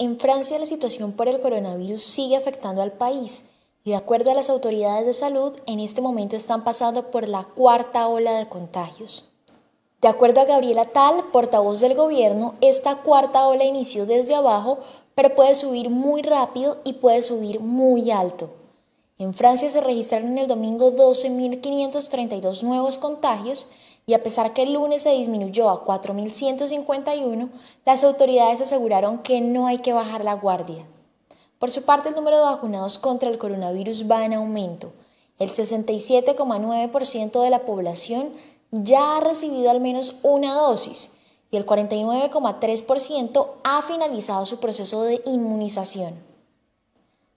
En Francia la situación por el coronavirus sigue afectando al país y de acuerdo a las autoridades de salud en este momento están pasando por la cuarta ola de contagios. De acuerdo a Gabriela Tal, portavoz del gobierno, esta cuarta ola inició desde abajo, pero puede subir muy rápido y puede subir muy alto. En Francia se registraron el domingo 12.532 nuevos contagios y a pesar que el lunes se disminuyó a 4.151, las autoridades aseguraron que no hay que bajar la guardia. Por su parte, el número de vacunados contra el coronavirus va en aumento. El 67,9% de la población ya ha recibido al menos una dosis y el 49,3% ha finalizado su proceso de inmunización.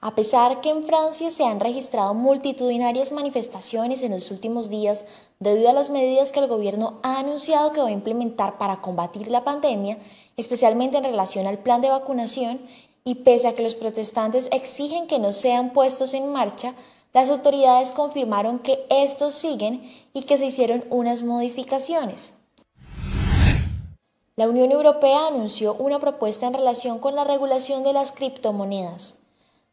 A pesar que en Francia se han registrado multitudinarias manifestaciones en los últimos días debido a las medidas que el gobierno ha anunciado que va a implementar para combatir la pandemia, especialmente en relación al plan de vacunación, y pese a que los protestantes exigen que no sean puestos en marcha, las autoridades confirmaron que estos siguen y que se hicieron unas modificaciones. La Unión Europea anunció una propuesta en relación con la regulación de las criptomonedas.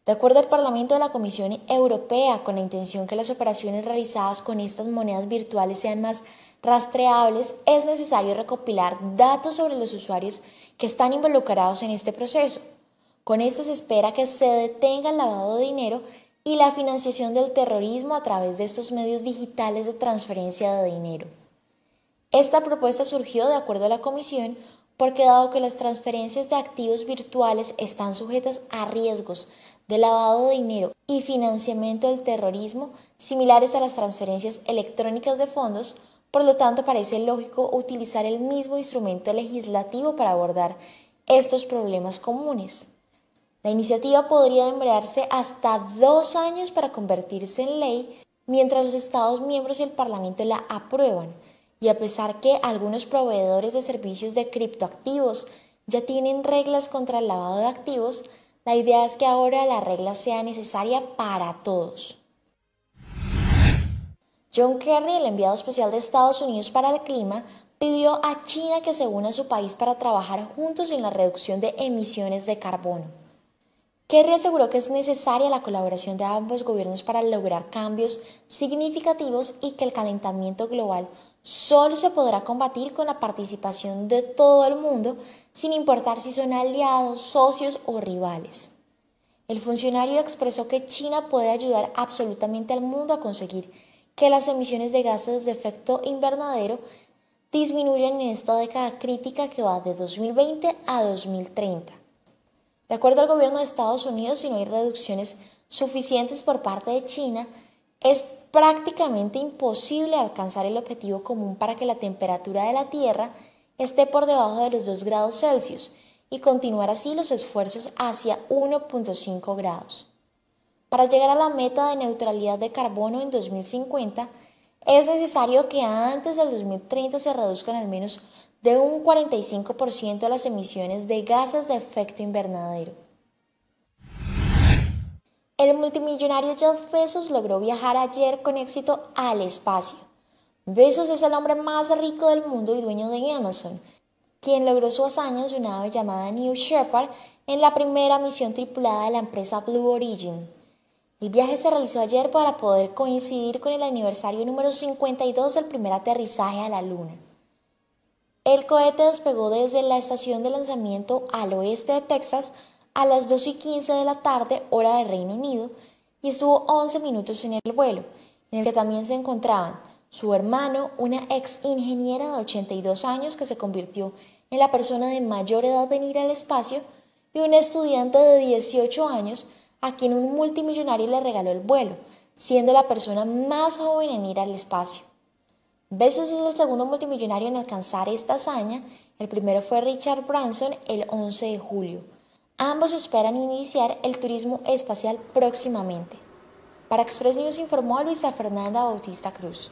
De acuerdo al Parlamento de la Comisión Europea, con la intención que las operaciones realizadas con estas monedas virtuales sean más rastreables, es necesario recopilar datos sobre los usuarios que están involucrados en este proceso. Con esto se espera que se detenga el lavado de dinero y la financiación del terrorismo a través de estos medios digitales de transferencia de dinero. Esta propuesta surgió, de acuerdo a la Comisión, porque dado que las transferencias de activos virtuales están sujetas a riesgos de lavado de dinero y financiamiento del terrorismo similares a las transferencias electrónicas de fondos, por lo tanto parece lógico utilizar el mismo instrumento legislativo para abordar estos problemas comunes. La iniciativa podría demorarse hasta dos años para convertirse en ley, mientras los Estados miembros y el Parlamento la aprueban, y a pesar que algunos proveedores de servicios de criptoactivos ya tienen reglas contra el lavado de activos, la idea es que ahora la regla sea necesaria para todos. John Kerry, el enviado especial de Estados Unidos para el clima, pidió a China que se una a su país para trabajar juntos en la reducción de emisiones de carbono. Kerry aseguró que es necesaria la colaboración de ambos gobiernos para lograr cambios significativos y que el calentamiento global solo se podrá combatir con la participación de todo el mundo, sin importar si son aliados, socios o rivales. El funcionario expresó que China puede ayudar absolutamente al mundo a conseguir que las emisiones de gases de efecto invernadero disminuyan en esta década crítica que va de 2020 a 2030. De acuerdo al gobierno de Estados Unidos, si no hay reducciones suficientes por parte de China, es prácticamente imposible alcanzar el objetivo común para que la temperatura de la Tierra esté por debajo de los 2 grados Celsius y continuar así los esfuerzos hacia 1.5 grados. Para llegar a la meta de neutralidad de carbono en 2050, es necesario que antes del 2030 se reduzcan al menos de un 45% de las emisiones de gases de efecto invernadero. El multimillonario Jeff Bezos logró viajar ayer con éxito al espacio. Bezos es el hombre más rico del mundo y dueño de Amazon, quien logró su hazaña en su nave llamada New Shepard en la primera misión tripulada de la empresa Blue Origin. El viaje se realizó ayer para poder coincidir con el aniversario número 52 del primer aterrizaje a la Luna. El cohete despegó desde la estación de lanzamiento al oeste de Texas a las 2 y 15 de la tarde, hora de Reino Unido, y estuvo 11 minutos en el vuelo, en el que también se encontraban su hermano, una ex ingeniera de 82 años que se convirtió en la persona de mayor edad en ir al espacio, y un estudiante de 18 años a quien un multimillonario le regaló el vuelo, siendo la persona más joven en ir al espacio. Bezos es el segundo multimillonario en alcanzar esta hazaña. El primero fue Richard Branson el 11 de julio. Ambos esperan iniciar el turismo espacial próximamente. Para Express News informó Luisa Fernanda Bautista Cruz.